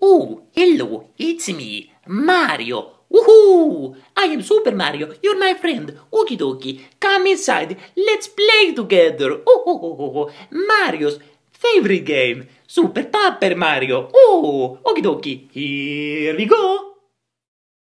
Oh, hello, it's me, Mario. Woohoo! I am Super Mario, you're my friend. Okie dokie, come inside, let's play together. Oh, oh, oh, oh. Mario's favorite game, Super Paper Mario. Oh, okie dokie, here we go.